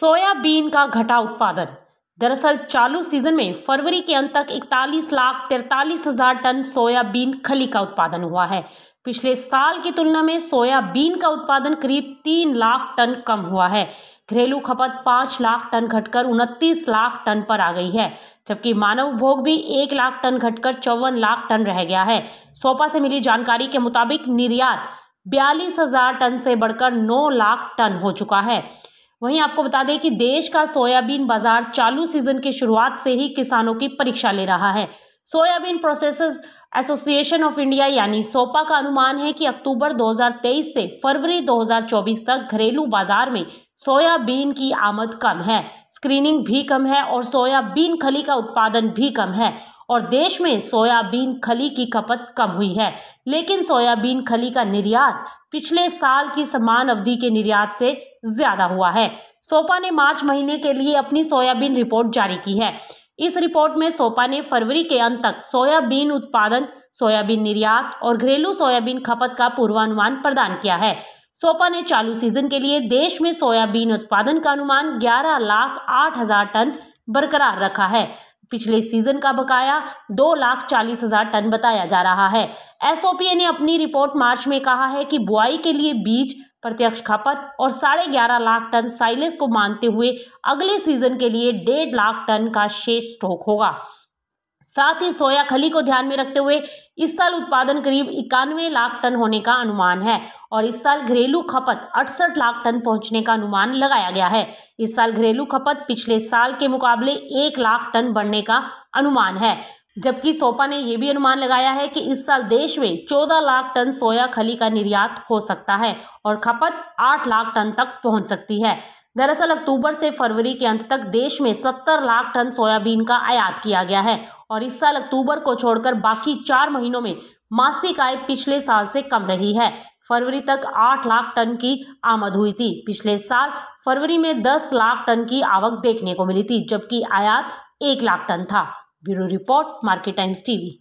soybean का घटा उत्पादन दरअसल चालू सीजन में फरवरी के अंत तक इकतालीस लाख तिरतालीस हजार टन सोयाबीन खली का उत्पादन हुआ है पिछले साल की तुलना में सोयाबीन का उत्पादन करीब तीन लाख टन कम हुआ है घरेलू खपत पांच लाख टन घटकर उनतीस लाख टन पर आ गई है जबकि मानव भोग भी एक लाख टन घटकर चौवन लाख टन रह गया है सोपा से मिली जानकारी के मुताबिक निर्यात बयालीस हजार टन से बढ़कर नौ लाख टन हो चुका है वहीं आपको बता दें कि देश का सोयाबीन बाजार चालू सीजन की शुरुआत से ही किसानों की परीक्षा ले रहा है soybean processors association of India यानी सोपा का अनुमान है कि अक्टूबर 2023 से फरवरी 2024 तक घरेलू बाजार में सोयाबीन की आमद कम है स्क्रीनिंग भी कम है और सोयाबीन खली का उत्पादन भी कम है और देश में सोयाबीन खली की खपत कम हुई है लेकिन सोयाबीन खली का निर्यात पिछले साल की समान अवधि के निर्यात से ज़्यादा हुआ है सोपा ने मार्च महीने के लिए अपनी सोयाबीन रिपोर्ट जारी की है इस रिपोर्ट में सोपा ने फरवरी के अंत तक सोयाबीन उत्पादन सोयाबीन निर्यात और घरेलू सोयाबीन खपत का पूर्वानुमान प्रदान किया है सोपा ने चालू सीजन के लिए देश में सोयाबीन उत्पादन का अनुमान 11 लाख आठ हजार टन बरकरार रखा है पिछले सीजन का बकाया दो लाख चालीस हजार टन बताया जा रहा है एसओपीए ने अपनी रिपोर्ट मार्च में कहा है कि बुआई के लिए बीज प्रत्यक्ष खपत और साढ़े ग्यारह लाख टन साइलेस को मानते हुए अगले सीजन के लिए डेढ़ लाख टन का शेष स्टॉक होगा साथ ही सोया खली को ध्यान में रखते हुए इस साल उत्पादन करीब इक्यानवे लाख टन होने का अनुमान है और इस साल घरेलू खपत अड़सठ लाख टन पहुंचने का अनुमान लगाया गया है इस साल घरेलू खपत पिछले साल के मुकाबले एक लाख टन बढ़ने का अनुमान है जबकि सोपा ने यह भी अनुमान लगाया है कि इस साल देश में 14 लाख टन सोया खली का निर्यात हो सकता है और खपत 8 लाख टन तक पहुंच सकती है दरअसल अक्टूबर से फरवरी के अंत तक देश में 70 लाख टन सोयाबीन का आयात किया गया है और इस साल अक्टूबर को छोड़कर बाकी चार महीनों में मासिक आय पिछले साल से कम रही है फरवरी तक 8 लाख टन की आमद हुई थी पिछले साल फरवरी में 10 लाख टन की आवक देखने को मिली थी जबकि आयात एक लाख टन था bureau report market times T we